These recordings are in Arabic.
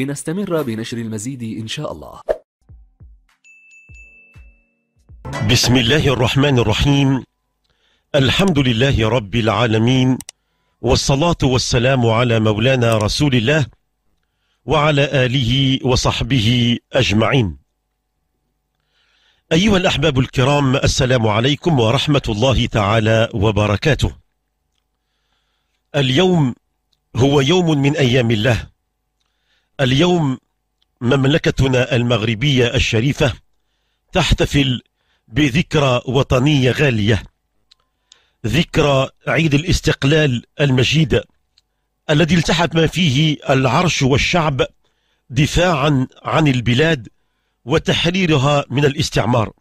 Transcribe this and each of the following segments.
لنستمر بنشر المزيد إن شاء الله بسم الله الرحمن الرحيم الحمد لله رب العالمين والصلاة والسلام على مولانا رسول الله وعلى آله وصحبه أجمعين أيها الأحباب الكرام السلام عليكم ورحمة الله تعالى وبركاته اليوم هو يوم من أيام الله اليوم مملكتنا المغربية الشريفة تحتفل بذكرى وطنية غالية ذكرى عيد الاستقلال المجيد الذي التحف ما فيه العرش والشعب دفاعا عن البلاد وتحريرها من الاستعمار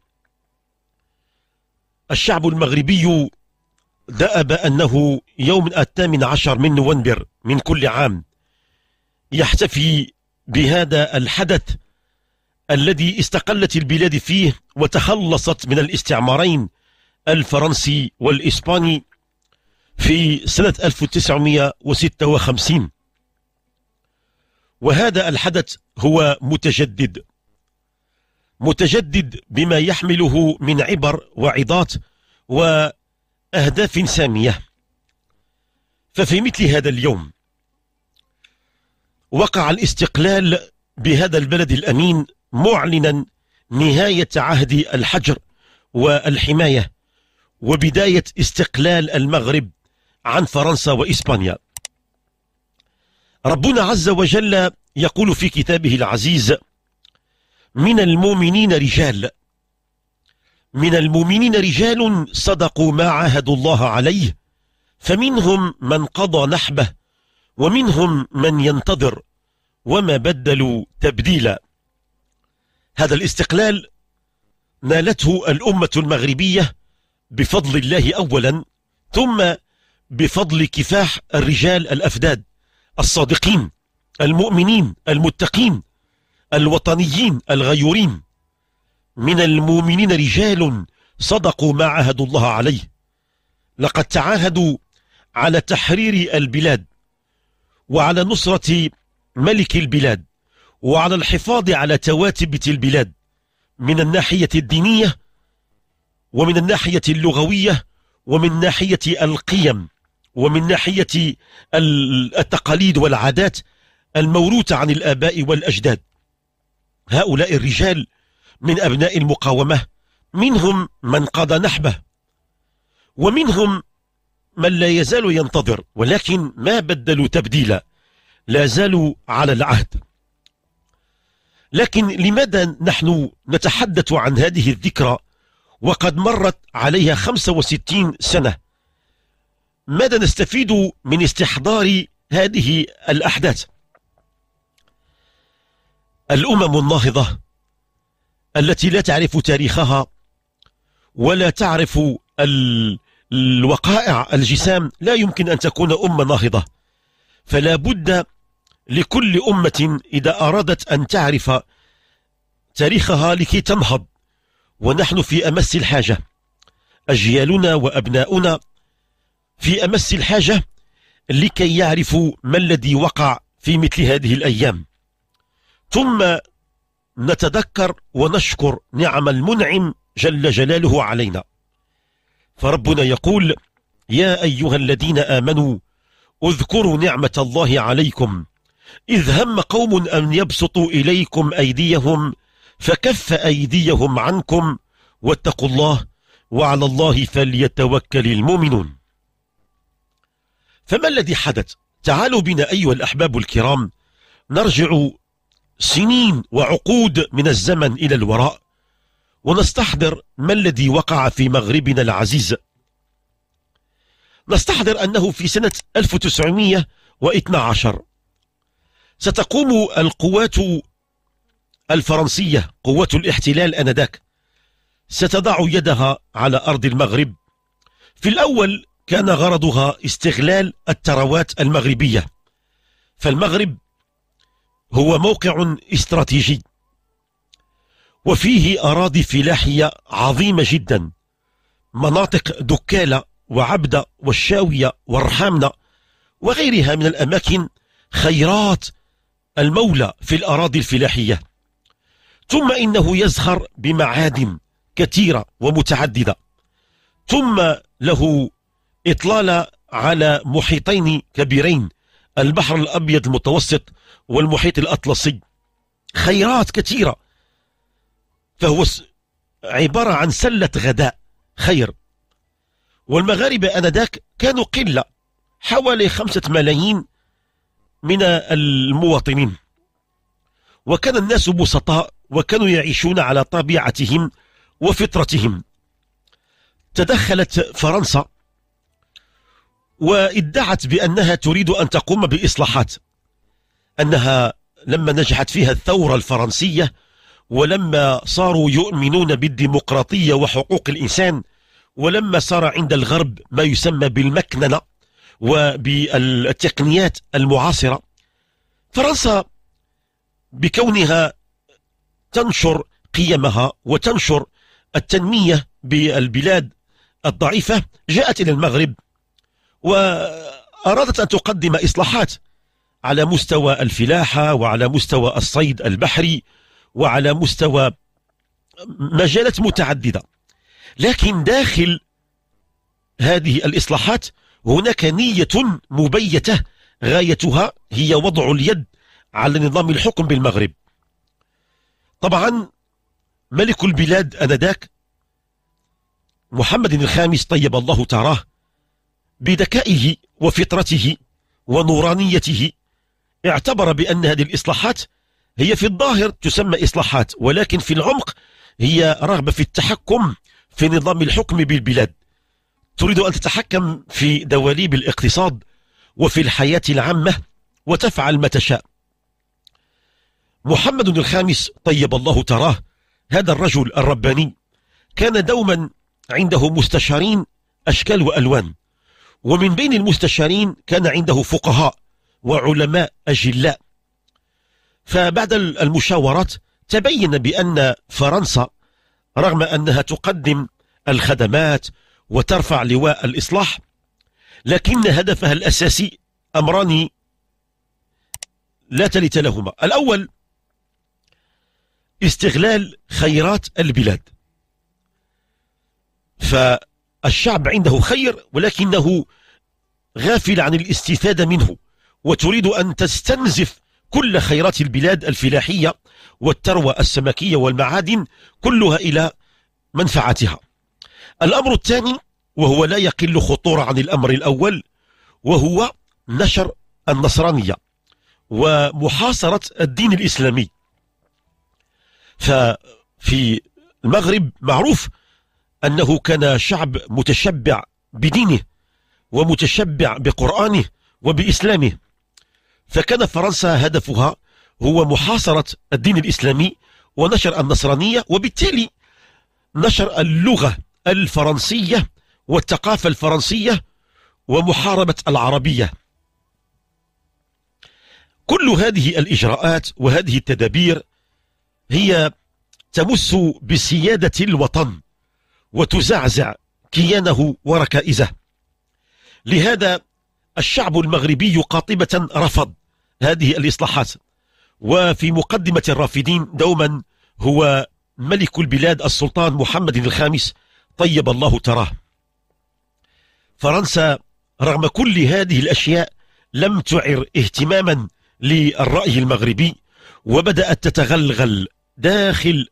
الشعب المغربي دأب أنه يوم الثامن عشر من نوفمبر من كل عام يحتفي بهذا الحدث الذي استقلت البلاد فيه وتخلصت من الاستعمارين الفرنسي والإسباني في سنة 1956 وهذا الحدث هو متجدد متجدد بما يحمله من عبر وعظات وأهداف سامية ففي مثل هذا اليوم وقع الاستقلال بهذا البلد الأمين معلنا نهاية عهد الحجر والحماية وبداية استقلال المغرب عن فرنسا وإسبانيا ربنا عز وجل يقول في كتابه العزيز من المؤمنين رجال من المؤمنين رجال صدقوا ما عاهدوا الله عليه فمنهم من قضى نحبه ومنهم من ينتظر وما بدلوا تبديلا هذا الاستقلال نالته الأمة المغربية بفضل الله أولا ثم بفضل كفاح الرجال الأفداد الصادقين المؤمنين المتقين الوطنيين الغيورين من المؤمنين رجال صدقوا ما عاهدوا الله عليه لقد تعاهدوا على تحرير البلاد وعلى نصرة ملك البلاد وعلى الحفاظ على تواتبة البلاد من الناحية الدينية ومن الناحية اللغوية ومن ناحية القيم ومن ناحية التقاليد والعادات الموروثة عن الآباء والأجداد هؤلاء الرجال من أبناء المقاومة منهم من قضى نحبه ومنهم من لا يزال ينتظر ولكن ما بدلوا تبديلا لا زالوا على العهد لكن لماذا نحن نتحدث عن هذه الذكرى وقد مرت عليها 65 سنة ماذا نستفيد من استحضار هذه الأحداث الأمم الناهضة التي لا تعرف تاريخها ولا تعرف الوقائع الجسام لا يمكن أن تكون أمة ناهضة فلا بد لكل أمة إذا أرادت أن تعرف تاريخها لكي تنهض ونحن في أمس الحاجة أجيالنا وأبناؤنا في أمس الحاجة لكي يعرفوا ما الذي وقع في مثل هذه الأيام ثم نتذكر ونشكر نعم المنعم جل جلاله علينا فربنا يقول يا أيها الذين آمنوا اذكروا نعمة الله عليكم إذ هم قوم أن يبسطوا إليكم أيديهم فكف أيديهم عنكم واتقوا الله وعلى الله فليتوكل المؤمنون فما الذي حدث؟ تعالوا بنا أيها الأحباب الكرام نرجع سنين وعقود من الزمن إلى الوراء ونستحضر ما الذي وقع في مغربنا العزيز نستحضر أنه في سنة 1912 ستقوم القوات الفرنسية قوات الاحتلال أنذاك ستضع يدها على أرض المغرب في الأول كان غرضها استغلال الثروات المغربية فالمغرب هو موقع استراتيجي وفيه أراضي فلاحية عظيمة جدا مناطق دكالة وعبدة والشاوية والرحامنة وغيرها من الأماكن خيرات المولى في الأراضي الفلاحية ثم إنه يزخر بمعادم كثيرة ومتعددة ثم له إطلال على محيطين كبيرين البحر الأبيض المتوسط والمحيط الأطلسي خيرات كثيرة فهو عبارة عن سلة غداء خير والمغاربة أنذاك كانوا قلة حوالي خمسة ملايين من المواطنين وكان الناس بسطاء وكانوا يعيشون على طبيعتهم وفطرتهم تدخلت فرنسا وادعت بأنها تريد أن تقوم بإصلاحات أنها لما نجحت فيها الثورة الفرنسية ولما صاروا يؤمنون بالديمقراطية وحقوق الإنسان ولما صار عند الغرب ما يسمى بالمكننة وبالتقنيات المعاصرة فرنسا بكونها تنشر قيمها وتنشر التنمية بالبلاد الضعيفة جاءت إلى المغرب وأرادت أن تقدم إصلاحات على مستوى الفلاحة وعلى مستوى الصيد البحري وعلى مستوى مجالات متعددة لكن داخل هذه الإصلاحات هناك نية مبيتة غايتها هي وضع اليد على نظام الحكم بالمغرب طبعا ملك البلاد أنذاك محمد الخامس طيب الله تراه بذكائه وفطرته ونورانيته اعتبر بأن هذه الإصلاحات هي في الظاهر تسمى إصلاحات ولكن في العمق هي رغبة في التحكم في نظام الحكم بالبلاد تريد أن تتحكم في دواليب الاقتصاد وفي الحياة العامة وتفعل ما تشاء محمد الخامس طيب الله تراه هذا الرجل الرباني كان دوما عنده مستشارين أشكال وألوان ومن بين المستشارين كان عنده فقهاء وعلماء أجلاء فبعد المشاورات تبين بأن فرنسا رغم أنها تقدم الخدمات وترفع لواء الإصلاح لكن هدفها الأساسي أمران لا تلت لهما الأول استغلال خيرات البلاد فالشعب عنده خير ولكنه غافل عن الاستفادة منه وتريد أن تستنزف كل خيرات البلاد الفلاحية والثروة السمكية والمعادن كلها إلى منفعتها الأمر الثاني وهو لا يقل خطورة عن الأمر الأول وهو نشر النصرانية ومحاصرة الدين الإسلامي ففي المغرب معروف أنه كان شعب متشبع بدينه ومتشبع بقرآنه وبإسلامه فكان فرنسا هدفها هو محاصرة الدين الإسلامي ونشر النصرانية وبالتالي نشر اللغة الفرنسية والثقافة الفرنسية ومحاربة العربية كل هذه الإجراءات وهذه التدابير هي تمس بسيادة الوطن وتزعزع كيانه وركائزه لهذا الشعب المغربي قاطبة رفض هذه الإصلاحات وفي مقدمة الرافدين دوما هو ملك البلاد السلطان محمد الخامس طيب الله تراه فرنسا رغم كل هذه الأشياء لم تعر اهتماما للرأي المغربي وبدأت تتغلغل داخل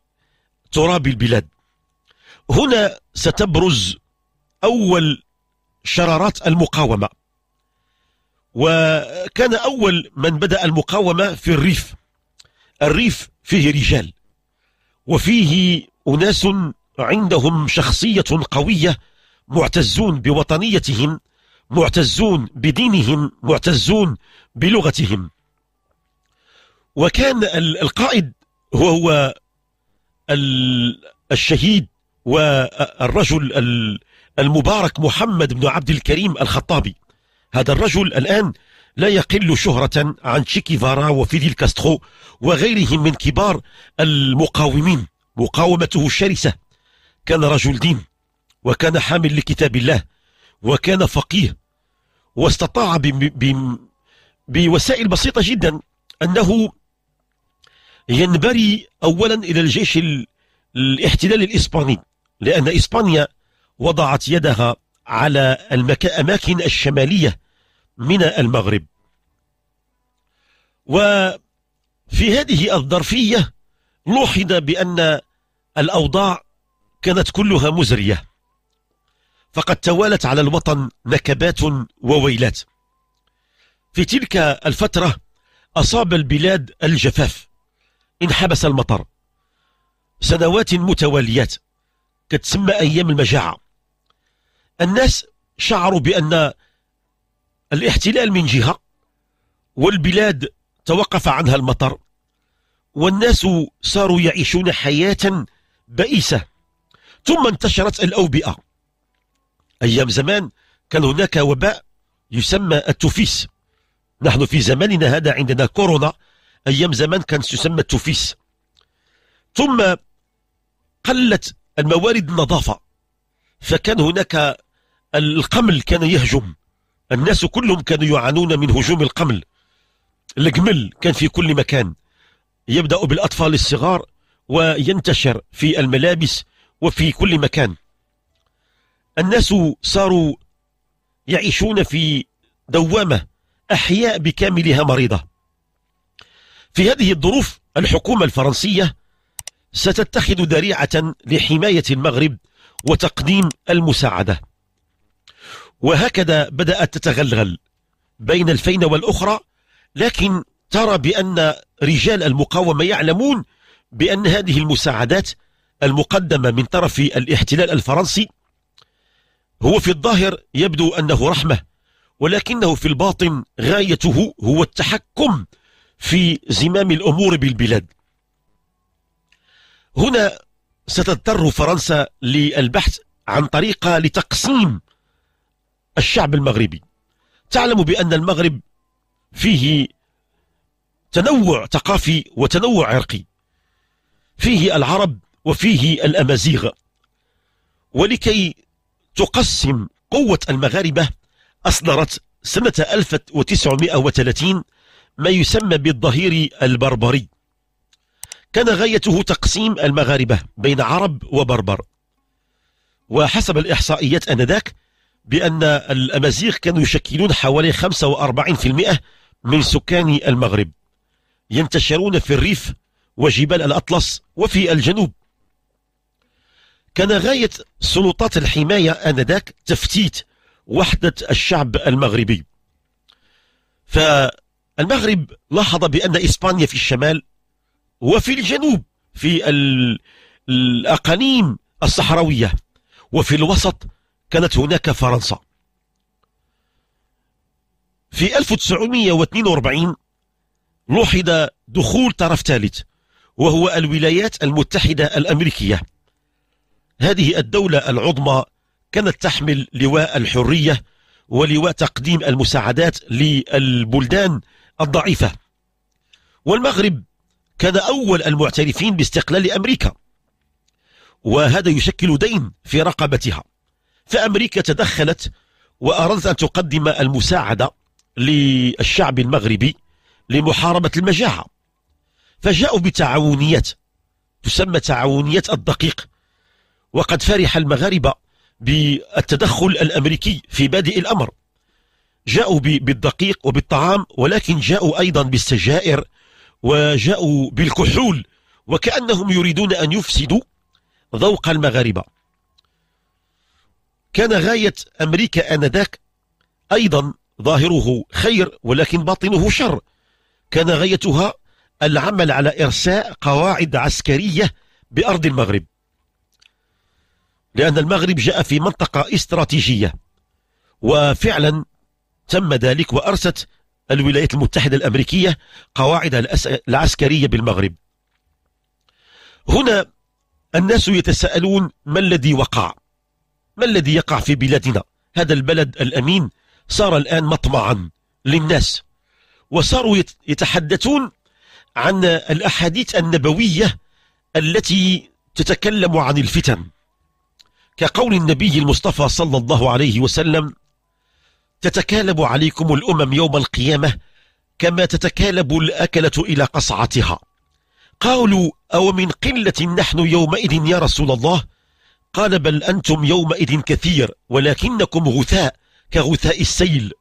تراب البلاد هنا ستبرز أول شرارات المقاومة وكان أول من بدأ المقاومة في الريف الريف فيه رجال وفيه أناس عندهم شخصية قوية معتزون بوطنيتهم معتزون بدينهم معتزون بلغتهم وكان القائد هو الشهيد والرجل المبارك محمد بن عبد الكريم الخطابي هذا الرجل الآن لا يقل شهرة عن تشيكيفارا وفيديل كاسترو وغيرهم من كبار المقاومين مقاومته شرسة كان رجل دين وكان حامل لكتاب الله وكان فقيه واستطاع بوسائل بسيطة جدا أنه ينبري أولا إلى الجيش الاحتلال الإسباني لأن إسبانيا وضعت يدها على الأماكن الشمالية من المغرب وفي هذه الظرفية لوحظ بأن الأوضاع كانت كلها مزرية فقد توالت على الوطن نكبات وويلات في تلك الفترة أصاب البلاد الجفاف انحبس المطر سنوات متواليات كتسمى أيام المجاعة الناس شعروا بأن الاحتلال من جهة والبلاد توقف عنها المطر والناس صاروا يعيشون حياة بئيسة ثم انتشرت الأوبئة أيام زمان كان هناك وباء يسمى التوفيس نحن في زماننا هذا عندنا كورونا أيام زمان كانت تسمى التوفيس ثم قلت الموارد النظافة فكان هناك القمل كان يهجم الناس كلهم كانوا يعانون من هجوم القمل القمل كان في كل مكان يبدأ بالأطفال الصغار وينتشر في الملابس وفي كل مكان الناس صاروا يعيشون في دوامة أحياء بكاملها مريضة في هذه الظروف الحكومة الفرنسية ستتخذ ذريعة لحماية المغرب وتقديم المساعدة وهكذا بدأت تتغلغل بين الفينة والأخرى لكن ترى بأن رجال المقاومة يعلمون بأن هذه المساعدات المقدمة من طرف الاحتلال الفرنسي هو في الظاهر يبدو أنه رحمة ولكنه في الباطن غايته هو التحكم في زمام الأمور بالبلاد هنا ستضطر فرنسا للبحث عن طريقة لتقسيم الشعب المغربي تعلم بأن المغرب فيه تنوع ثقافي وتنوع عرقي فيه العرب وفيه الأمازيغ ولكي تقسم قوة المغاربة أصدرت سنة 1930 ما يسمى بالظهير البربري كان غايته تقسيم المغاربة بين عرب وبربر وحسب الإحصائيات أنذاك بأن الأمازيغ كانوا يشكلون حوالي 45% من سكان المغرب ينتشرون في الريف وجبال الأطلس وفي الجنوب كان غاية سلطات الحماية آنذاك تفتيت وحدة الشعب المغربي فالمغرب لاحظ بأن إسبانيا في الشمال وفي الجنوب في الأقانيم الصحراوية وفي الوسط كانت هناك فرنسا في 1942 لوحظ دخول طرف ثالث وهو الولايات المتحدة الأمريكية هذه الدولة العظمى كانت تحمل لواء الحرية ولواء تقديم المساعدات للبلدان الضعيفة والمغرب كان أول المعترفين باستقلال أمريكا وهذا يشكل دين في رقبتها فأمريكا تدخلت وأرادت أن تقدم المساعدة للشعب المغربي لمحاربة المجاعة فجاءوا بتعاونيات تسمى تعاونيات الدقيق وقد فرح المغاربة بالتدخل الأمريكي في بادئ الأمر جاءوا بالدقيق وبالطعام ولكن جاءوا أيضا بالسجائر وجاءوا بالكحول وكأنهم يريدون أن يفسدوا ذوق المغاربة كان غاية أمريكا آنذاك أيضا ظاهره خير ولكن باطنه شر كان غايتها العمل على إرساء قواعد عسكرية بأرض المغرب لأن المغرب جاء في منطقة استراتيجية وفعلا تم ذلك وأرست الولايات المتحدة الأمريكية قواعد العسكرية بالمغرب هنا الناس يتساءلون ما الذي وقع ما الذي يقع في بلادنا هذا البلد الأمين صار الآن مطمعا للناس وصاروا يتحدثون عن الأحاديث النبوية التي تتكلم عن الفتن كقول النبي المصطفى صلى الله عليه وسلم تتكالب عليكم الأمم يوم القيامة كما تتكالب الأكلة إلى قصعتها قالوا أو من قلة نحن يومئذ يا رسول الله قال بل أنتم يومئذ كثير ولكنكم غثاء كغثاء السيل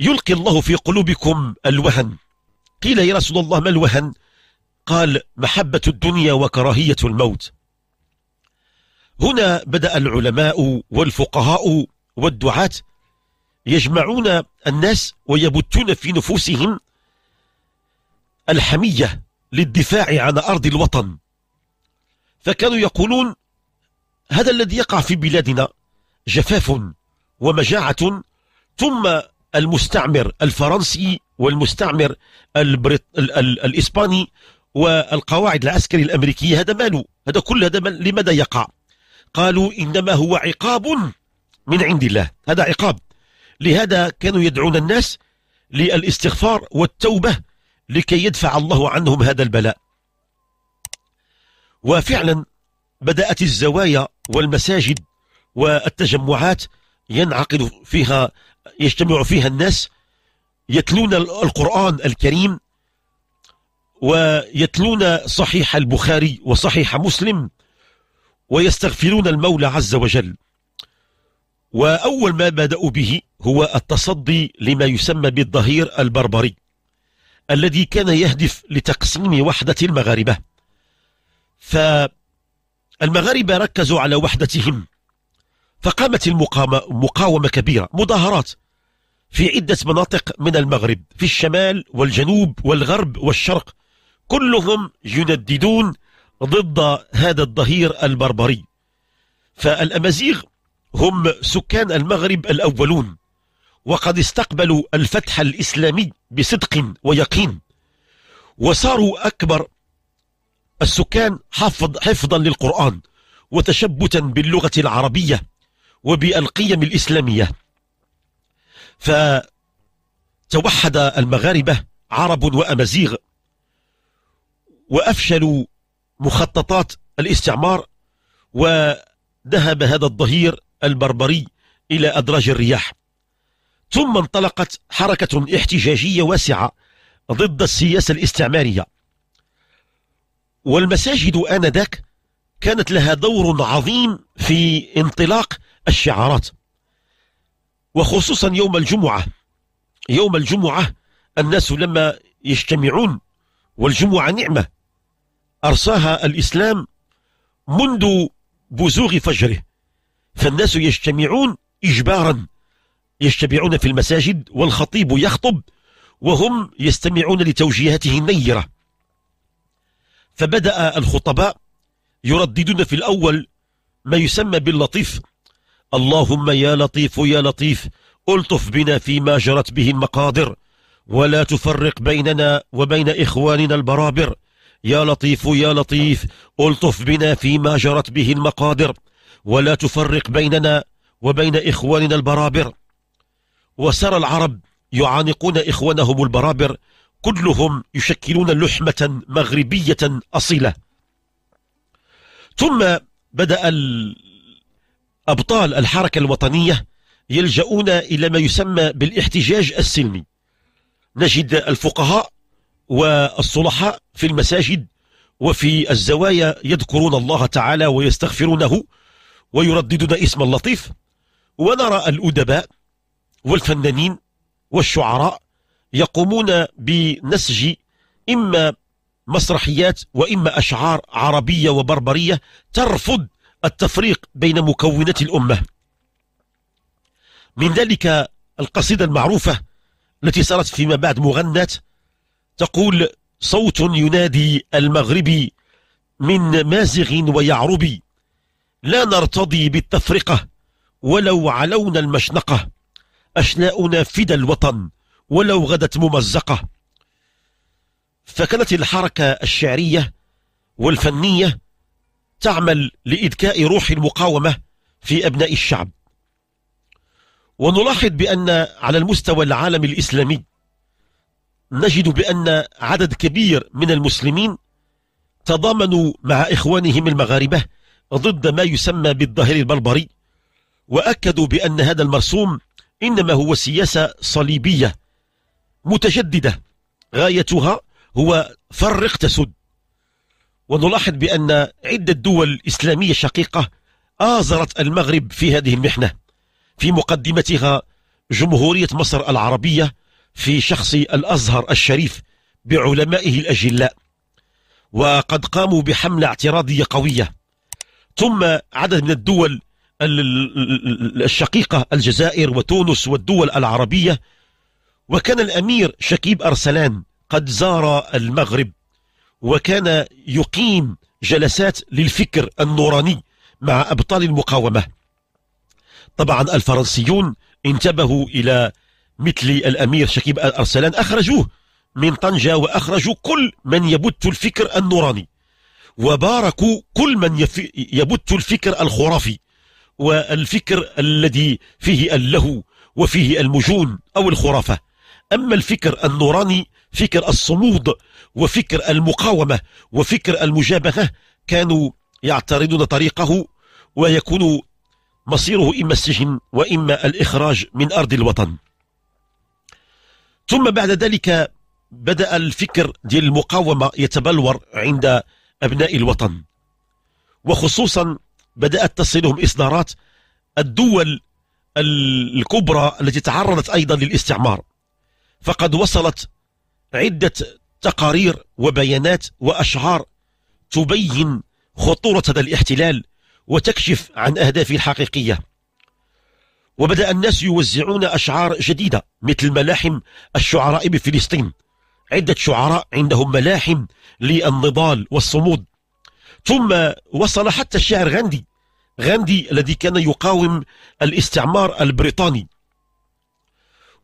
يلقي الله في قلوبكم الوهن قيل يا رسول الله ما الوهن قال محبة الدنيا وكراهية الموت هنا بدأ العلماء والفقهاء والدعاة يجمعون الناس ويبتون في نفوسهم الحمية للدفاع عن أرض الوطن فكانوا يقولون هذا الذي يقع في بلادنا جفاف ومجاعة ثم المستعمر الفرنسي والمستعمر البريط... ال... ال... الإسباني والقواعد العسكرية الأمريكية هذا ماله هذا كل هذا لماذا يقع قالوا إنما هو عقاب من عند الله هذا عقاب لهذا كانوا يدعون الناس للاستغفار والتوبة لكي يدفع الله عنهم هذا البلاء وفعلا بدأت الزوايا والمساجد والتجمعات ينعقد فيها يجتمع فيها الناس يتلون القرآن الكريم ويتلون صحيح البخاري وصحيح مسلم ويستغفرون المولى عز وجل وأول ما بدأوا به هو التصدي لما يسمى بالظهير البربري الذي كان يهدف لتقسيم وحدة المغاربة فالمغاربة ركزوا على وحدتهم فقامت المقاومة كبيرة مظاهرات في عدة مناطق من المغرب في الشمال والجنوب والغرب والشرق كلهم ينددون ضد هذا الظهير البربري فالأمازيغ هم سكان المغرب الأولون وقد استقبلوا الفتح الإسلامي بصدق ويقين وصاروا أكبر السكان حفظ حفظا للقرآن وتشبتا باللغة العربية وبالقيم الإسلامية فتوحد المغاربة عرب وأمازيغ وأفشلوا مخططات الاستعمار وذهب هذا الظهير البربري إلى أدراج الرياح ثم انطلقت حركة احتجاجية واسعة ضد السياسة الاستعمارية والمساجد آنذاك كانت لها دور عظيم في انطلاق الشعارات وخصوصا يوم الجمعة يوم الجمعة الناس لما يجتمعون والجمعة نعمة أرساها الإسلام منذ بزوغ فجره فالناس يجتمعون إجبارا يجتمعون في المساجد والخطيب يخطب وهم يستمعون لتوجيهاته النيرة فبدأ الخطباء يرددون في الأول ما يسمى باللطيف اللهم يا لطيف يا لطيف ألطف بنا فيما جرت به المقادر ولا تفرق بيننا وبين إخواننا البرابر يا لطيف يا لطيف ألطف بنا فيما جرت به المقادر ولا تفرق بيننا وبين إخواننا البرابر وسرى العرب يعانقون إخوانهم البرابر كلهم يشكلون لحمة مغربية أصيلة ثم بدأ أبطال الحركة الوطنية يلجؤون إلى ما يسمى بالاحتجاج السلمي نجد الفقهاء والصلحاء في المساجد وفي الزوايا يذكرون الله تعالى ويستغفرونه ويرددون اسم اللطيف ونرى الأدباء والفنانين والشعراء يقومون بنسج إما مسرحيات وإما أشعار عربية وبربرية ترفض التفريق بين مكونات الأمة من ذلك القصيدة المعروفة التي صارت فيما بعد مغنات تقول صوت ينادي المغربي من مازغ ويعربي لا نرتضي بالتفرقة ولو علونا المشنقة أشلاؤنا فدى الوطن ولو غدت ممزقة فكانت الحركة الشعرية والفنية تعمل لإذكاء روح المقاومة في أبناء الشعب ونلاحظ بأن على المستوى العالم الإسلامي نجد بأن عدد كبير من المسلمين تضامنوا مع إخوانهم المغاربة ضد ما يسمى بالظاهر البربري وأكدوا بأن هذا المرسوم إنما هو سياسة صليبية متجددة غايتها هو فرق تسد ونلاحظ بأن عدة دول إسلامية شقيقة آزرت المغرب في هذه المحنة في مقدمتها جمهورية مصر العربية في شخص الأزهر الشريف بعلمائه الأجلاء وقد قاموا بحملة اعتراضية قوية ثم عدد من الدول الشقيقة الجزائر وتونس والدول العربية وكان الأمير شكيب أرسلان قد زار المغرب وكان يقيم جلسات للفكر النوراني مع أبطال المقاومة طبعا الفرنسيون انتبهوا إلى مثل الأمير شكيب أرسلان أخرجوه من طنجة وأخرجوا كل من يبت الفكر النوراني وباركوا كل من يبت الفكر الخرافي والفكر الذي فيه اللهو وفيه المجون أو الخرافة أما الفكر النوراني فكر الصمود وفكر المقاومة وفكر المجابهة كانوا يعترضون طريقه ويكون مصيره إما السجن وإما الإخراج من أرض الوطن ثم بعد ذلك بدأ الفكر ديال المقاومة يتبلور عند أبناء الوطن وخصوصا بدأت تصلهم إصدارات الدول الكبرى التي تعرضت أيضا للاستعمار فقد وصلت عدة تقارير وبيانات وأشعار تبين خطورة هذا الاحتلال وتكشف عن أهدافه الحقيقية وبدأ الناس يوزعون أشعار جديدة مثل ملاحم الشعراء بفلسطين عدة شعراء عندهم ملاحم للنضال والصمود ثم وصل حتى الشاعر غاندي غاندي الذي كان يقاوم الاستعمار البريطاني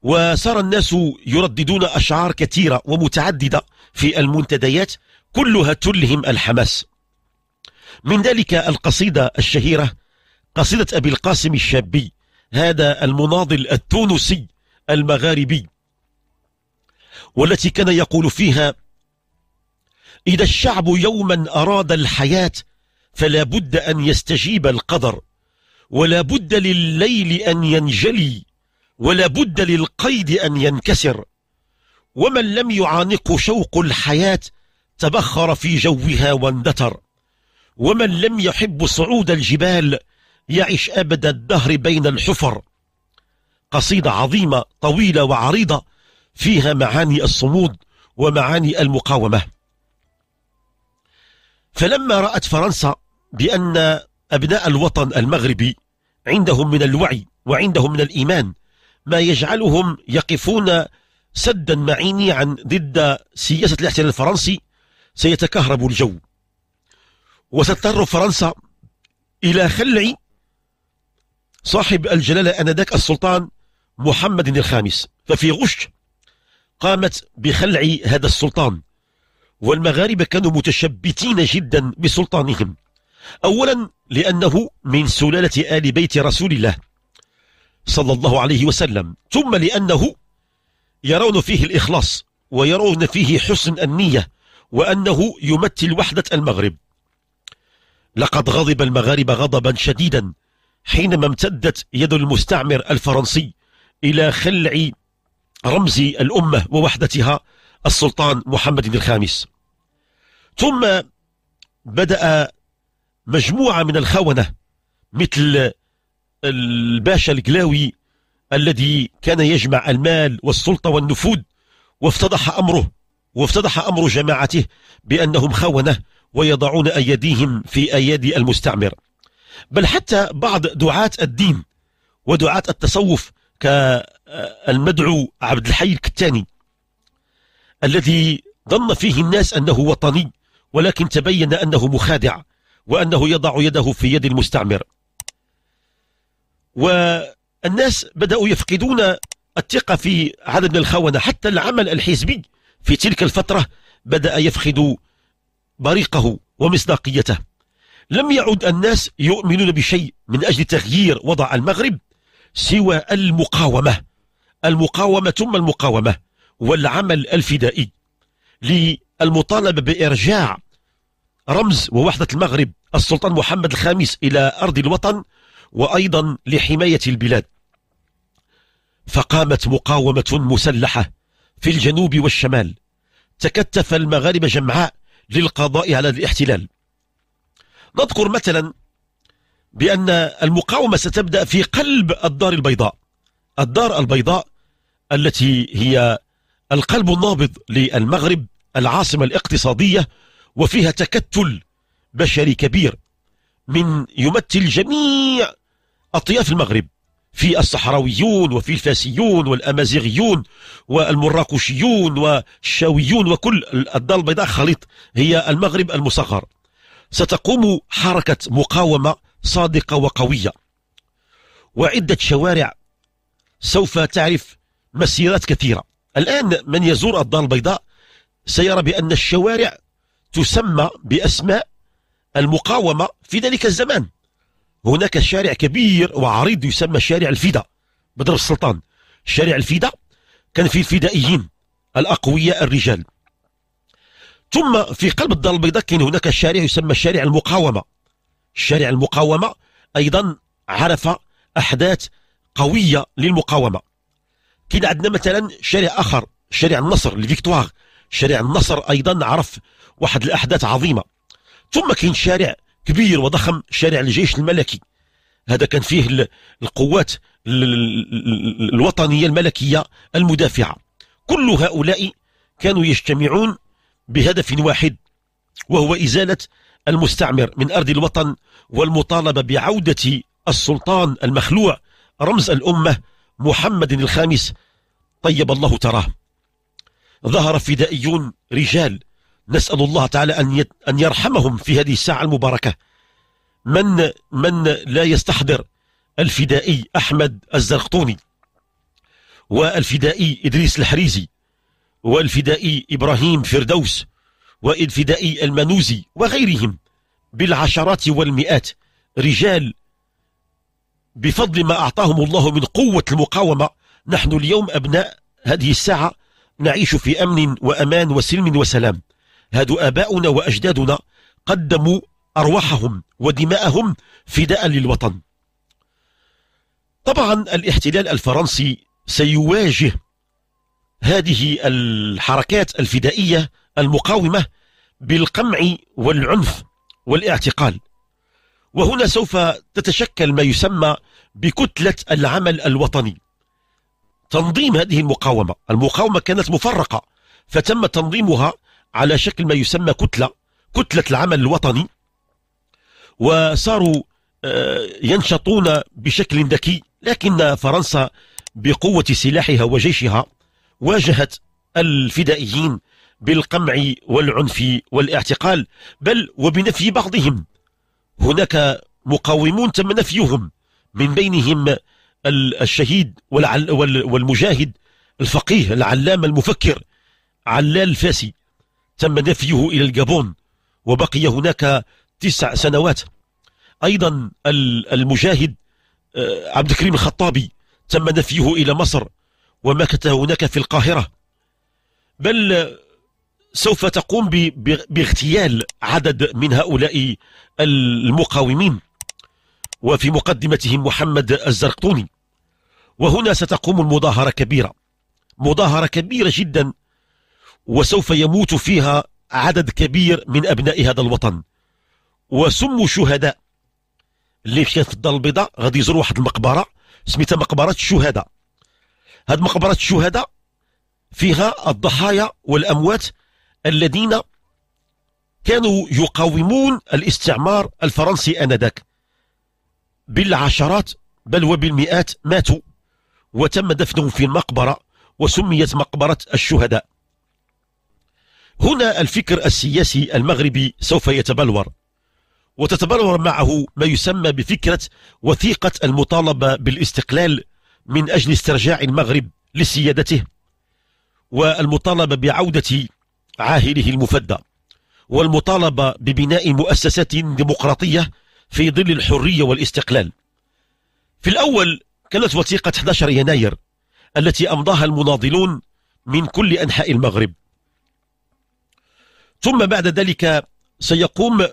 وصار الناس يرددون أشعار كثيرة ومتعددة في المنتديات كلها تلهم الحماس من ذلك القصيدة الشهيرة قصيدة أبي القاسم الشابي هذا المناضل التونسي المغاربي والتي كان يقول فيها إذا الشعب يوما أراد الحياة فلا بد أن يستجيب القدر ولا بد لليل أن ينجلي ولا بد للقيد أن ينكسر ومن لم يعانق شوق الحياة تبخر في جوها واندثر ومن لم يحب صعود الجبال يعش أبد الدهر بين الحفر قصيدة عظيمة طويلة وعريضة فيها معاني الصمود ومعاني المقاومة فلما رأت فرنسا بأن أبناء الوطن المغربي عندهم من الوعي وعندهم من الإيمان ما يجعلهم يقفون سدا عن ضد سياسة الاحتلال الفرنسي سيتكهرب الجو وستضطر فرنسا إلى خلع صاحب الجلالة أنذاك السلطان محمد الخامس ففي غش قامت بخلع هذا السلطان والمغاربة كانوا متشبتين جدا بسلطانهم أولا لأنه من سلالة آل بيت رسول الله صلى الله عليه وسلم ثم لأنه يرون فيه الإخلاص ويرون فيه حسن النية وأنه يمثل وحدة المغرب لقد غضب المغاربة غضبا شديدا حينما امتدت يد المستعمر الفرنسي إلى خلع رمز الأمة ووحدتها السلطان محمد الخامس ثم بدأ مجموعة من الخونة مثل الباشا القلاوي الذي كان يجمع المال والسلطة والنفوذ وافتضح أمره وافتضح أمر جماعته بأنهم خونة ويضعون أيديهم في أيادي المستعمر بل حتى بعض دعاة الدين ودعاة التصوف كالمدعو عبد الحي الكتاني الذي ظن فيه الناس أنه وطني ولكن تبين أنه مخادع وأنه يضع يده في يد المستعمر والناس بدأوا يفقدون الثقة في عدد من الخونة حتى العمل الحزبي في تلك الفترة بدأ يفقد بريقه ومصداقيته لم يعد الناس يؤمنون بشيء من أجل تغيير وضع المغرب سوى المقاومة المقاومة ثم المقاومة والعمل الفدائي للمطالبة بإرجاع رمز ووحدة المغرب السلطان محمد الخامس إلى أرض الوطن وأيضا لحماية البلاد فقامت مقاومة مسلحة في الجنوب والشمال تكتف المغاربة جمعاء للقضاء على الاحتلال نذكر مثلا بأن المقاومة ستبدأ في قلب الدار البيضاء الدار البيضاء التي هي القلب النابض للمغرب العاصمة الاقتصادية وفيها تكتل بشري كبير من يمثل جميع أطياف المغرب في الصحراويون وفي الفاسيون والأمازيغيون والمراكشيون والشاويون وكل الدار البيضاء خليط هي المغرب المصغر ستقوم حركة مقاومة صادقة وقوية وعدة شوارع سوف تعرف مسيرات كثيرة الآن من يزور الدار البيضاء سيرى بأن الشوارع تسمى بأسماء المقاومة في ذلك الزمان هناك شارع كبير وعريض يسمى شارع الفيدا بدر السلطان شارع الفيدا كان فيه الفدائيين الأقوياء الرجال ثم في قلب الدار البيضاء كاين هناك شارع يسمى شارع المقاومة شارع المقاومة أيضا عرف أحداث قوية للمقاومة كاين عندنا مثلا شارع آخر شارع النصر الفيكتوار شارع النصر أيضا عرف واحد الأحداث عظيمة ثم كاين شارع كبير وضخم شارع الجيش الملكي هذا كان فيه القوات الوطنية الملكية المدافعة كل هؤلاء كانوا يجتمعون بهدف واحد وهو إزالة المستعمر من أرض الوطن والمطالبة بعودة السلطان المخلوع رمز الأمة محمد الخامس طيب الله تراه ظهر فدائيون رجال نسأل الله تعالى أن أن يرحمهم في هذه الساعة المباركة من من لا يستحضر الفدائي أحمد الزرقطوني والفدائي إدريس الحريزي والفدائي إبراهيم فردوس والفدائي المنوزي وغيرهم بالعشرات والمئات رجال بفضل ما أعطاهم الله من قوة المقاومة نحن اليوم أبناء هذه الساعة نعيش في أمن وأمان وسلم وسلام هادو أباؤنا وأجدادنا قدموا أرواحهم ودماءهم فداء للوطن طبعا الاحتلال الفرنسي سيواجه هذه الحركات الفدائية المقاومة بالقمع والعنف والاعتقال وهنا سوف تتشكل ما يسمى بكتلة العمل الوطني تنظيم هذه المقاومة المقاومة كانت مفرقة فتم تنظيمها على شكل ما يسمى كتلة كتلة العمل الوطني وصاروا آه، ينشطون بشكل ذكي لكن فرنسا بقوة سلاحها وجيشها واجهت الفدائيين بالقمع والعنف والاعتقال بل وبنفي بعضهم هناك مقاومون تم نفيهم من بينهم الشهيد والمجاهد الفقيه العلامة المفكر علال الفاسي تم نفيه إلى الجابون وبقي هناك تسع سنوات أيضا المجاهد آه، عبد الكريم الخطابي تم نفيه إلى مصر ومكث هناك في القاهرة بل سوف تقوم باغتيال عدد من هؤلاء المقاومين وفي مقدمتهم محمد الزرقطوني وهنا ستقوم المظاهرة كبيرة مظاهرة كبيرة جدا وسوف يموت فيها عدد كبير من أبناء هذا الوطن وسموا شهداء اللي في الدار البيضاء غادي يزوروا واحد المقبرة سميتها مقبرة الشهداء هاد مقبرة الشهداء فيها الضحايا والأموات الذين كانوا يقاومون الاستعمار الفرنسي آنذاك بالعشرات بل وبالمئات ماتوا وتم دفنهم في المقبرة وسميت مقبرة الشهداء هنا الفكر السياسي المغربي سوف يتبلور وتتبلور معه ما يسمى بفكرة وثيقة المطالبة بالاستقلال من أجل استرجاع المغرب لسيادته والمطالبة بعودة عاهله المفدى والمطالبة ببناء مؤسسات ديمقراطية في ظل الحرية والاستقلال في الأول كانت وثيقة 11 يناير التي أمضاها المناضلون من كل أنحاء المغرب ثم بعد ذلك سيقوم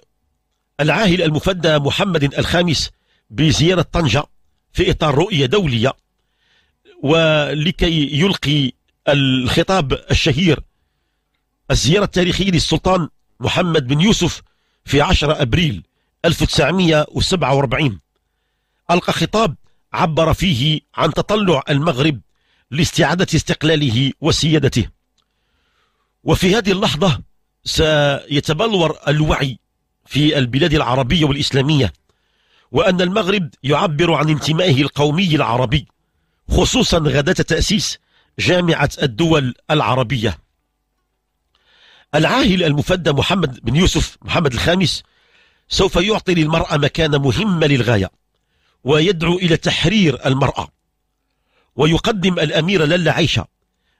العاهل المفدى محمد الخامس بزيارة طنجة في إطار رؤية دولية ولكي يلقي الخطاب الشهير الزيارة التاريخية للسلطان محمد بن يوسف في 10 أبريل 1947 ألقى خطاب عبر فيه عن تطلع المغرب لاستعادة استقلاله وسيادته وفي هذه اللحظة سيتبلور الوعي في البلاد العربية والإسلامية وأن المغرب يعبر عن انتمائه القومي العربي خصوصا غداة تأسيس جامعة الدول العربية العاهل المفدى محمد بن يوسف محمد الخامس سوف يعطي للمرأة مكانة مهمة للغاية ويدعو إلى تحرير المرأة ويقدم الأميرة للا عيشة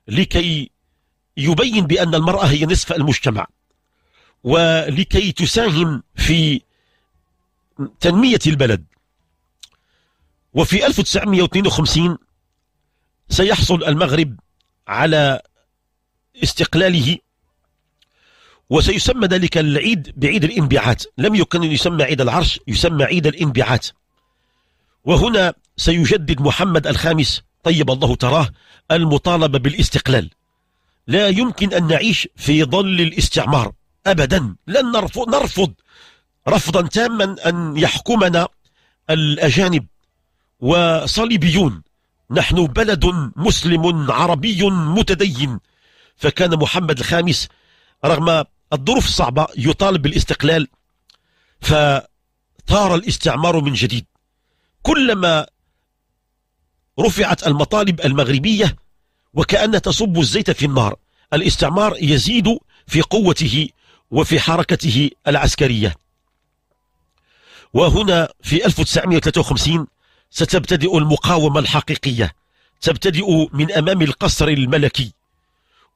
لكي يبين بأن المرأة هي نصف المجتمع ولكي تساهم في تنمية البلد وفي 1952 سيحصل المغرب على استقلاله وسيسمى ذلك العيد بعيد الانبعاث لم يكن يسمى عيد العرش يسمى عيد الانبعاث وهنا سيجدد محمد الخامس طيب الله تراه المطالبة بالاستقلال لا يمكن أن نعيش في ظل الاستعمار أبدا لن نرفض, نرفض رفضا تاما أن يحكمنا الأجانب وصليبيون نحن بلد مسلم عربي متدين فكان محمد الخامس رغم الظروف الصعبة يطالب بالاستقلال فطار الاستعمار من جديد كلما رفعت المطالب المغربية وكأن تصب الزيت في النار الاستعمار يزيد في قوته وفي حركته العسكرية وهنا في 1953 ستبتدئ المقاومة الحقيقية تبتدئ من أمام القصر الملكي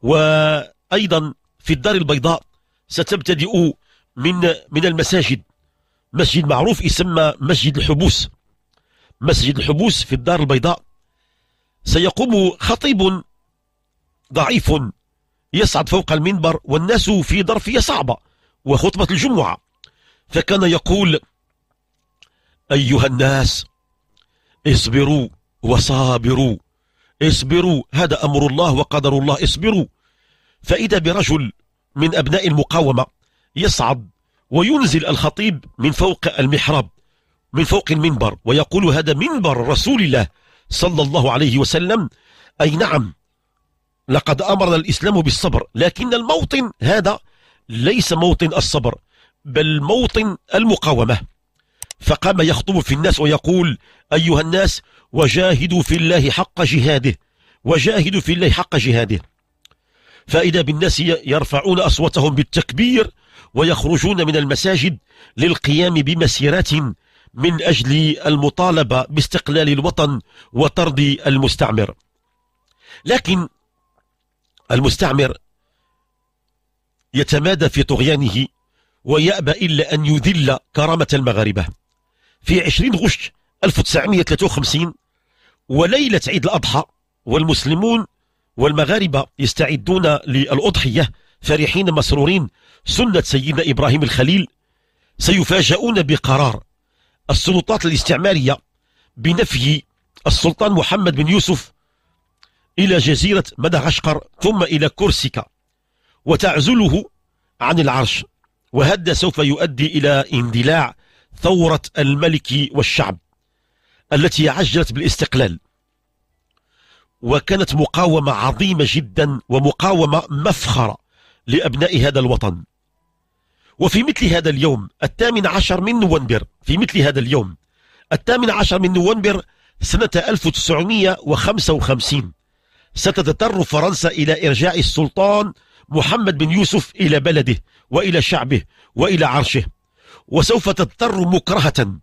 وأيضا في الدار البيضاء ستبتدئ من من المساجد مسجد معروف يسمى مسجد الحبوس مسجد الحبوس في الدار البيضاء سيقوم خطيب ضعيف يصعد فوق المنبر والناس في ظرفية صعبة وخطبة الجمعة فكان يقول أيها الناس اصبروا وصابروا اصبروا هذا أمر الله وقدر الله اصبروا فإذا برجل من أبناء المقاومة يصعد وينزل الخطيب من فوق المحراب من فوق المنبر ويقول هذا منبر رسول الله صلى الله عليه وسلم أي نعم لقد أمرنا الإسلام بالصبر لكن الموطن هذا ليس موطن الصبر بل موطن المقاومة فقام يخطب في الناس ويقول أيها الناس وجاهدوا في الله حق جهاده وجاهدوا في الله حق جهاده فإذا بالناس يرفعون أصواتهم بالتكبير ويخرجون من المساجد للقيام بمسيرات من أجل المطالبة باستقلال الوطن وطرد المستعمر لكن المستعمر يتمادى في طغيانه ويأبى إلا أن يذل كرامة المغاربة في 20 غشت 1953 وليلة عيد الأضحى والمسلمون والمغاربة يستعدون للأضحية فرحين مسرورين سنة سيدنا إبراهيم الخليل سيفاجؤون بقرار السلطات الاستعمارية بنفي السلطان محمد بن يوسف إلى جزيرة مدغشقر ثم إلى كورسيكا وتعزله عن العرش وهذا سوف يؤدي إلى اندلاع ثورة الملك والشعب التي عجلت بالاستقلال وكانت مقاومة عظيمة جدا ومقاومة مفخرة لأبناء هذا الوطن وفي مثل هذا اليوم الثامن عشر من نوفمبر في مثل هذا اليوم الثامن عشر من نوفمبر سنة 1955 ستتضطر فرنسا إلى إرجاع السلطان محمد بن يوسف إلى بلده وإلى شعبه وإلى عرشه وسوف تضطر مكرهة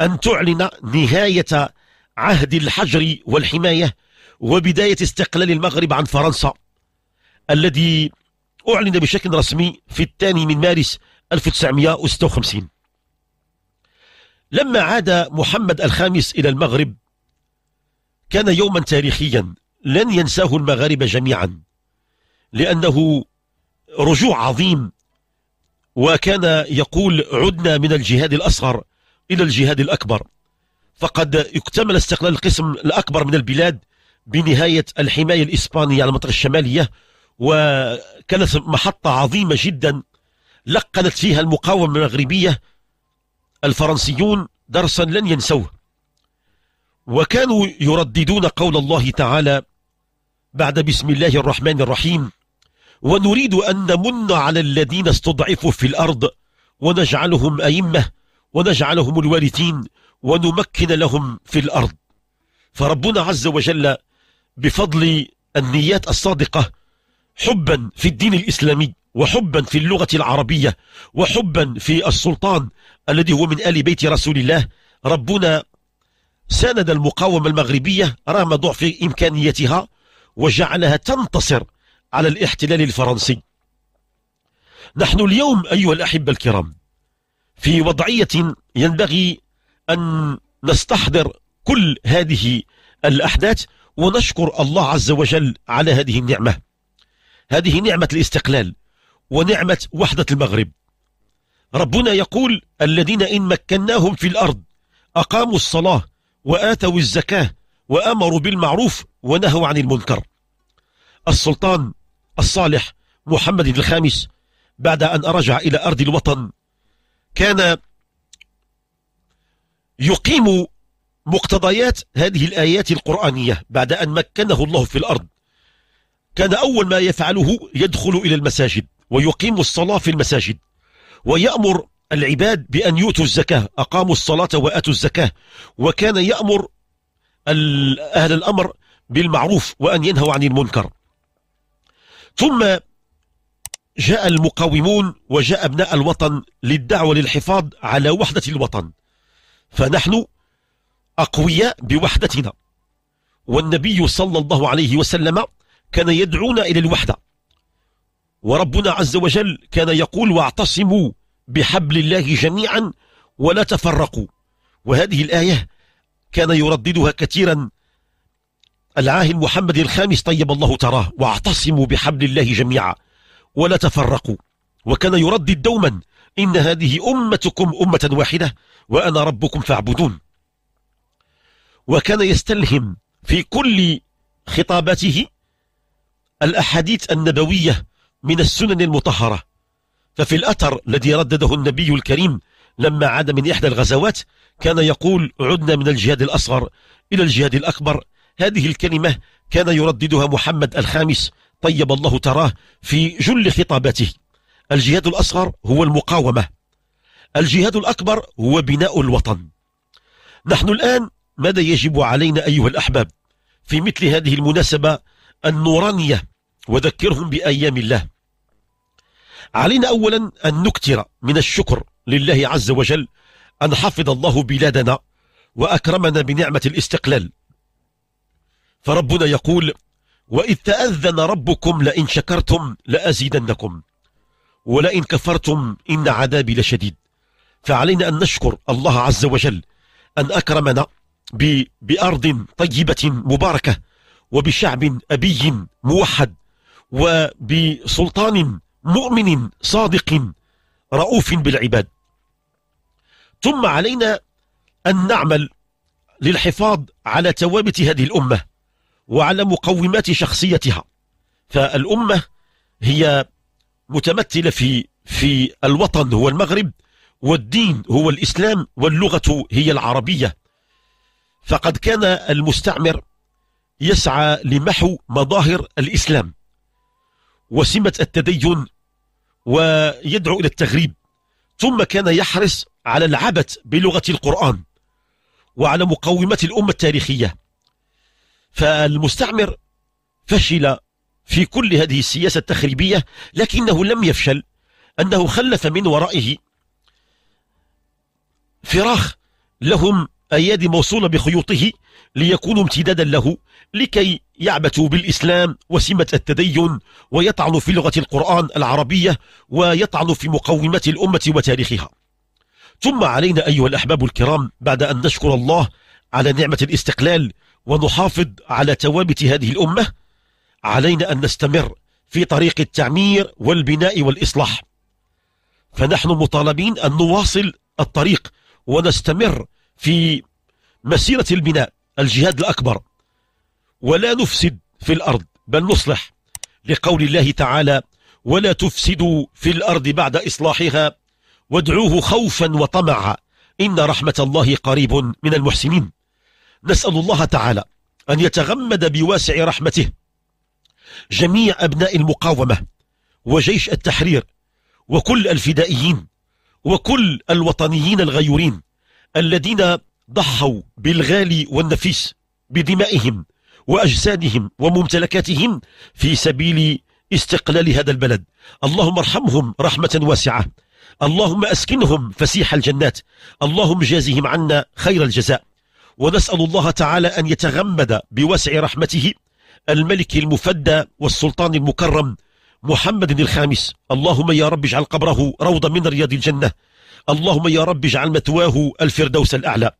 أن تعلن نهاية عهد الحجر والحماية وبداية استقلال المغرب عن فرنسا الذي أعلن بشكل رسمي في الثاني من مارس 1956 لما عاد محمد الخامس إلى المغرب كان يوما تاريخيا لن ينساه المغاربة جميعا لأنه رجوع عظيم وكان يقول عدنا من الجهاد الأصغر إلى الجهاد الأكبر فقد اكتمل استقلال القسم الأكبر من البلاد بنهاية الحماية الإسبانية على المنطقة الشمالية وكانت محطة عظيمة جدا لقنت فيها المقاومة المغربية الفرنسيون درسا لن ينسوه وكانوا يرددون قول الله تعالى بعد بسم الله الرحمن الرحيم ونريد أن نمن على الذين استضعفوا في الأرض ونجعلهم أئمة ونجعلهم الوارثين ونمكن لهم في الأرض فربنا عز وجل بفضل النيات الصادقة حبا في الدين الإسلامي وحبا في اللغة العربية وحبا في السلطان الذي هو من آل بيت رسول الله ربنا ساند المقاومة المغربية رغم ضعف إمكانيتها وجعلها تنتصر على الاحتلال الفرنسي نحن اليوم أيها الأحبة الكرام في وضعية ينبغي أن نستحضر كل هذه الأحداث ونشكر الله عز وجل على هذه النعمة هذه نعمة الاستقلال ونعمة وحدة المغرب ربنا يقول الذين إن مكناهم في الأرض أقاموا الصلاة وآتوا الزكاة وأمروا بالمعروف ونهوا عن المنكر السلطان الصالح محمد الخامس بعد أن رجع إلى أرض الوطن كان يقيم مقتضيات هذه الآيات القرآنية بعد أن مكنه الله في الأرض كان أول ما يفعله يدخل إلى المساجد ويقيم الصلاة في المساجد ويأمر العباد بأن يؤتوا الزكاة أقاموا الصلاة وآتوا الزكاة وكان يأمر أهل الأمر بالمعروف وأن ينهوا عن المنكر ثم جاء المقاومون وجاء ابناء الوطن للدعوة للحفاظ على وحدة الوطن فنحن أقوياء بوحدتنا والنبي صلى الله عليه وسلم كان يدعونا إلى الوحدة وربنا عز وجل كان يقول واعتصموا بحبل الله جميعا ولا تفرقوا وهذه الآية كان يرددها كثيرا العاهل محمد الخامس طيب الله تراه واعتصموا بحبل الله جميعا ولا تفرقوا وكان يردد دوما إن هذه أمتكم أمة واحدة وأنا ربكم فاعبدون وكان يستلهم في كل خطاباته الأحاديث النبوية من السنن المطهرة ففي الأثر الذي ردده النبي الكريم لما عاد من إحدى الغزوات كان يقول عدنا من الجهاد الأصغر إلى الجهاد الأكبر هذه الكلمة كان يرددها محمد الخامس طيب الله تراه في جل خطاباته الجهاد الأصغر هو المقاومة الجهاد الأكبر هو بناء الوطن نحن الآن ماذا يجب علينا أيها الأحباب في مثل هذه المناسبة النورانية وذكرهم بأيام الله علينا أولا أن نكتر من الشكر لله عز وجل أن حفظ الله بلادنا وأكرمنا بنعمة الاستقلال فربنا يقول وإذ تأذن ربكم لئن شكرتم لأزيدنكم ولئن كفرتم إن عذابي لشديد فعلينا أن نشكر الله عز وجل أن أكرمنا بأرض طيبة مباركة وبشعب أبي موحد وبسلطان مؤمن صادق رؤوف بالعباد ثم علينا أن نعمل للحفاظ على توابت هذه الأمة وعلى مقومات شخصيتها فالأمة هي متمثلة في في الوطن هو المغرب والدين هو الإسلام واللغة هي العربية فقد كان المستعمر يسعى لمحو مظاهر الإسلام وسمة التدين ويدعو إلى التغريب ثم كان يحرص على العبث بلغة القرآن وعلى مقومات الأمة التاريخية فالمستعمر فشل في كل هذه السياسة التخريبية لكنه لم يفشل أنه خلف من ورائه فراخ لهم أيادي موصولة بخيوطه ليكونوا امتدادا له لكي يعبثوا بالإسلام وسمة التدين ويطعنوا في لغة القرآن العربية ويطعنوا في مقومات الأمة وتاريخها ثم علينا أيها الأحباب الكرام بعد أن نشكر الله على نعمة الاستقلال ونحافظ على توابت هذه الأمة علينا أن نستمر في طريق التعمير والبناء والإصلاح فنحن مطالبين أن نواصل الطريق ونستمر في مسيرة البناء الجهاد الأكبر ولا نفسد في الأرض بل نصلح لقول الله تعالى ولا تفسدوا في الأرض بعد إصلاحها وادعوه خوفا وطمعا إن رحمة الله قريب من المحسنين نسأل الله تعالى أن يتغمد بواسع رحمته جميع أبناء المقاومة وجيش التحرير وكل الفدائيين وكل الوطنيين الغيورين الذين ضحوا بالغالي والنفيس بدمائهم وأجسادهم وممتلكاتهم في سبيل استقلال هذا البلد اللهم ارحمهم رحمة واسعة اللهم أسكنهم فسيح الجنات اللهم جازهم عنا خير الجزاء ونسأل الله تعالى أن يتغمد بوسع رحمته الملك المفدى والسلطان المكرم محمد الخامس اللهم يا رب اجعل قبره روضة من رياض الجنة اللهم يا رب اجعل متواه الفردوس الأعلى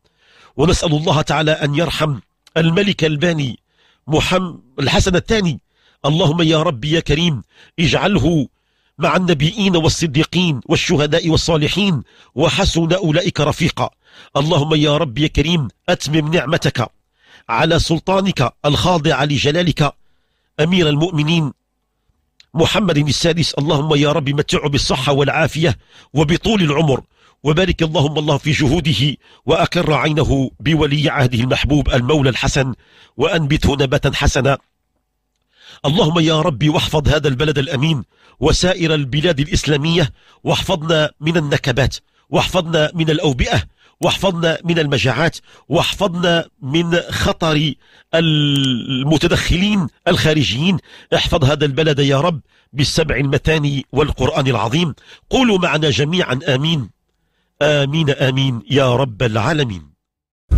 ونسأل الله تعالى أن يرحم الملك الباني محمد الحسن الثاني اللهم يا رب يا كريم اجعله مع النبيين والصديقين والشهداء والصالحين وحسن أولئك رفيقا اللهم يا رب يا كريم أتمم نعمتك على سلطانك الخاضع لجلالك أمير المؤمنين محمد السادس اللهم يا رب متعه بالصحة والعافية وبطول العمر وبارك اللهم الله في جهوده وأقر عينه بولي عهده المحبوب المولى الحسن وأنبته نباتا حسنا اللهم يا ربي واحفظ هذا البلد الأمين وسائر البلاد الإسلامية واحفظنا من النكبات واحفظنا من الأوبئة واحفظنا من المجاعات واحفظنا من خطر المتدخلين الخارجيين احفظ هذا البلد يا رب بالسبع المتاني والقرآن العظيم قولوا معنا جميعا آمين آمين آمين يا رب العالمين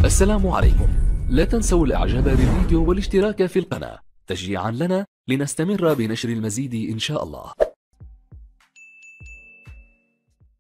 السلام عليكم لا تنسوا الاعجاب بالفيديو والاشتراك في القناة تشجيعا لنا لنستمر بنشر المزيد إن شاء الله